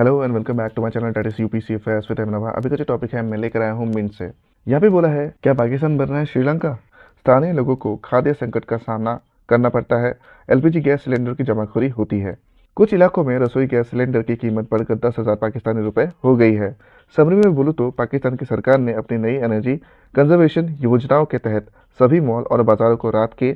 hello and welcome back to my channel date is यूपीसी affairs with Ahmedabad अभी का जो टॉपिक है मैं लेकर आया हूँ मिंट से यहाँ पे बोला है क्या पाकिस्तान बन रहा है श्रीलंका स्थानीय लोगों को खाद्य संकट का सामना करना पड़ता है एलपीजी गैस सिलेंडर की जमाखोरी होती है कुछ इलाकों में रसोई गैस सिलेंडर की कीमत बढ़कर दस हज़ार पाकिस्तानी रुपये हो गई है समरी में बोलूँ तो पाकिस्तान की सरकार ने अपनी नई एनर्जी कंजर्वेशन योजनाओं के तहत सभी मॉल और बाज़ारों को रात के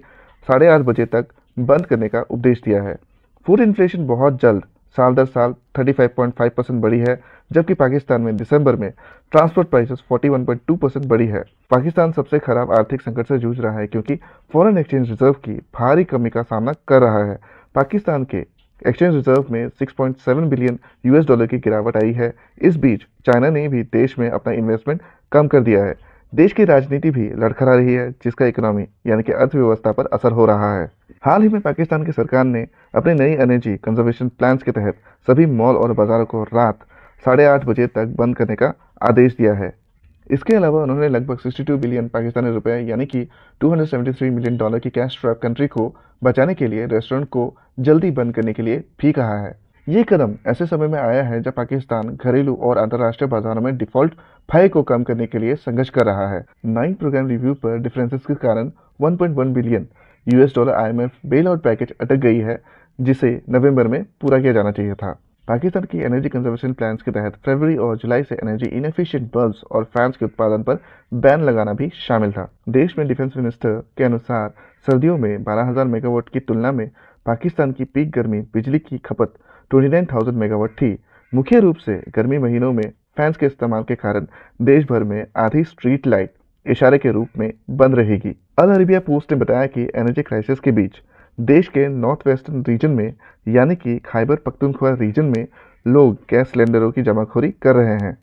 साढ़े आठ बजे तक बंद करने का उपदेश दिया है फूड इन्फ्लेशन बहुत जल्द साल दर साल 35.5 परसेंट बढ़ी है जबकि पाकिस्तान में दिसंबर में ट्रांसपोर्ट प्राइसेस 41.2 परसेंट बढ़ी है पाकिस्तान सबसे खराब आर्थिक संकट से जूझ रहा है क्योंकि फॉरेन एक्सचेंज रिजर्व की भारी कमी का सामना कर रहा है पाकिस्तान के एक्सचेंज रिजर्व में 6.7 बिलियन यूएस डॉलर की गिरावट आई है इस बीच चाइना ने भी देश में अपना इन्वेस्टमेंट कम कर दिया है देश की राजनीति भी लड़खड़ा रही है जिसका इकोनॉमी यानी कि अर्थव्यवस्था पर असर हो रहा है हाल ही में पाकिस्तान की सरकार ने अपने नई एनर्जी कंजर्वेशन प्लान के तहत सभी मॉल और बाजारों को रात साढ़े आठ बजे तक बंद करने का आदेश दिया है इसके अलावा उन्होंने लगभग 62 बिलियन पाकिस्तानी रुपए यानी कि 273 मिलियन डॉलर की कैश ट्रैप कंट्री को बचाने के लिए रेस्टोरेंट को जल्दी बंद करने के लिए भी कहा है ये कदम ऐसे समय में आया है जब पाकिस्तान घरेलू और अंतर्राष्ट्रीय बाजारों में डिफॉल्ट फाई को कम करने के लिए संघर्ष कर रहा है नाइन प्रोग्राम रिव्यू पर डिफरेंसेस के कारण 1.1 billion US dollar IMF bail out package अटक गई है जिसे नवंबर में पूरा किया जाना चाहिए था पाकिस्तान की एनर्जी कंजर्वेशन प्लान के तहत फरवरी और जुलाई से एनर्जी इनफिशियंट बल्ब्स और फैंस के उत्पादन पर बैन लगाना भी शामिल था देश में डिफेंस मिनिस्टर के अनुसार सर्दियों में 12,000 मेगावाट की तुलना में पाकिस्तान की पीक गर्मी बिजली की खपत 29,000 मेगावाट थी मुख्य रूप से गर्मी महीनों में फैंस के इस्तेमाल के कारण देश भर में आधी स्ट्रीट लाइट इशारे के रूप में बंद रहेगी अल अरबिया पोस्ट ने बताया कि एनर्जी क्राइसिस के बीच देश के नॉर्थ वेस्टर्न रीजन में यानी कि खाइबर पख्तुनख्वा रीजन में लोग गैस सिलेंडरों की जमाखोरी कर रहे हैं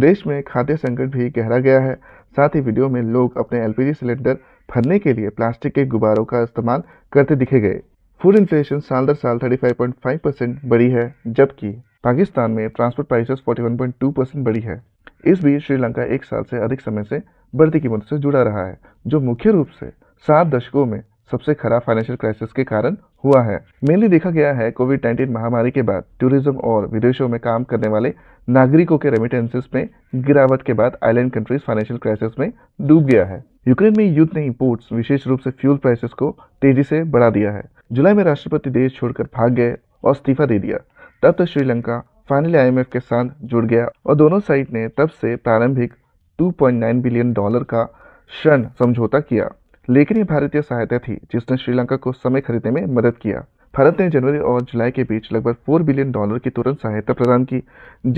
देश में खाद्य संकट भी गहरा गया है साथ ही वीडियो में लोग अपने एलपीजी सिलेंडर भरने के लिए प्लास्टिक के गुब्बारों का इस्तेमाल करते दिखे गए फूड इन्फ्लेशन साल दर साल 35.5 परसेंट बढ़ी है जबकि पाकिस्तान में ट्रांसपोर्ट प्राइसेस 41.2 परसेंट बढ़ी है इस बीच श्रीलंका एक साल से अधिक समय से बढ़ती कीमतों से जुड़ा रहा है जो मुख्य रूप से सात दशकों में सबसे खराब फाइनेंशियल क्राइसिस के कारण हुआ है मेनली देखा गया है कोविड नाइन्टीन महामारी के बाद टूरिज्म और विदेशों में काम करने वाले नागरिकों के रेमिटेंसेस में गिरावट के बाद आइलैंड कंट्रीज फाइनेंशियल क्राइसिस में डूब गया है यूक्रेन में युद्ध ने इम्पोर्ट्स विशेष रूप से फ्यूल प्राइसेस को तेजी से बढ़ा दिया है जुलाई में राष्ट्रपति देश छोड़कर भाग गए और इस्तीफा दे दिया तब तक तो श्रीलंका फाइनली आईएमएफ के साथ जुड़ गया और दोनों साइड ने तब से प्रारंभिक 2.9 बिलियन डॉलर का ऋण समझौता किया लेकिन ये भारतीय सहायता थी जिसने श्रीलंका को समय खरीदने में मदद किया भारत ने जनवरी और जुलाई के बीच लगभग 4 बिलियन डॉलर की तुरंत सहायता प्रदान की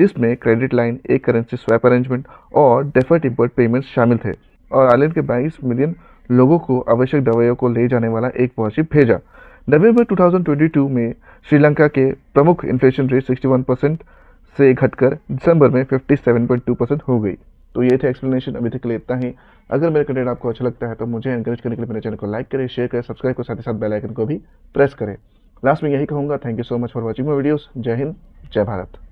जिसमें क्रेडिट लाइन एक करेंसी स्वैप अरेंजमेंट और डेफर्ट इम्पोर्ट पेमेंट्स शामिल थे और आयलैंड के 22 मिलियन लोगों को आवश्यक दवाइयों को ले जाने वाला एक वॉरशिप भेजा नवंबर 2022 में श्रीलंका के प्रमुख इन्फ्लेशन रेट 61 परसेंट से घटकर दिसंबर में 57.2 परसेंट हो गई तो ये थे एक्सप्लेनेशन अभी तक के लिए इतना ही अगर मेरा कंटेंट आपको अच्छा लगता है तो मुझे एंकरेज करने के लिए मेरे चैनल को लाइक करें शेयर करें सब्सक्राइब करें साथ ही साथ बेलाइकन को भी प्रेस करें लास्ट में यही कहूँगा thank you so much for watching my videos जय हिंद जय भारत